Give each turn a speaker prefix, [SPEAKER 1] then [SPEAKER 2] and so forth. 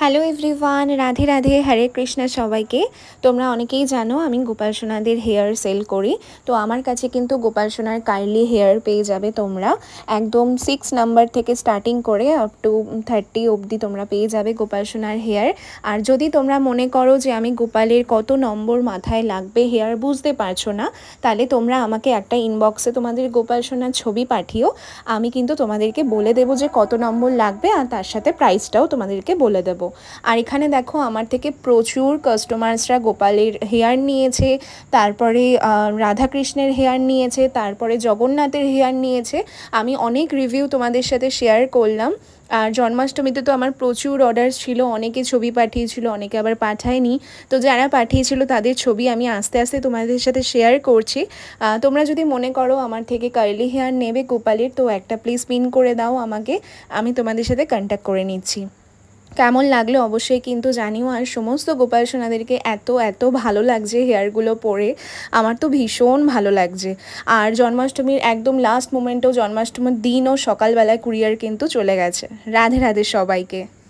[SPEAKER 1] hello everyone Radhe Radhe Hare Krishna সবাইকে তোমরা অনেকেই জানো আমি গোপাল সোনাদের হেয়ার সেল করি তো আমার কাছে কিন্তু গোপাল সোনার কার্লি হেয়ার পেয়ে যাবে তোমরা একদম সিক্স নাম্বার থেকে স্টার্টিং করে আপ টু থার্টি অবধি তোমরা পেয়ে যাবে গোপাল সোনার হেয়ার আর যদি তোমরা মনে করো যে আমি গোপালের কত নম্বর মাথায় লাগবে হেয়ার বুঝতে পারছো না তাহলে তোমরা আমাকে একটা ইনবক্সে তোমাদের গোপাল সোনার ছবি পাঠিও আমি কিন্তু তোমাদেরকে বলে দেবো যে কত নম্বর লাগবে আর তার সাথে প্রাইসটাও তোমাদেরকে বলে দেবো করবো আর এখানে দেখো আমার থেকে প্রচুর কাস্টমার্সরা গোপালের হেয়ার নিয়েছে তারপরে রাধাকৃষ্ণের হেয়ার নিয়েছে তারপরে জগন্নাথের হেয়ার নিয়েছে আমি অনেক রিভিউ তোমাদের সাথে শেয়ার করলাম আর জন্মাষ্টমীতে তো আমার প্রচুর অর্ডার ছিল অনেকে ছবি পাঠিয়েছিল অনেকে আবার পাঠায়নি তো যারা পাঠিয়েছিল তাদের ছবি আমি আস্তে আস্তে তোমাদের সাথে শেয়ার করছি তোমরা যদি মনে করো আমার থেকে কার্লি হেয়ার নেবে গোপালের তো একটা প্লিজ পিন করে দাও আমাকে আমি তোমাদের সাথে কন্ট্যাক্ট করে নিচ্ছি কেমন লাগলো অবশ্যই কিন্তু জানিও আর সমস্ত গোপাল সোনাদেরকে এত এত ভালো লাগছে হেয়ারগুলো পরে আমার তো ভীষণ ভালো লাগছে আর জন্মাষ্টমীর একদম লাস্ট মোমেন্টেও জন্মাষ্টমীর দিনও সকালবেলায় কুরিয়ার কিন্তু চলে গেছে রাধে রাধে সবাইকে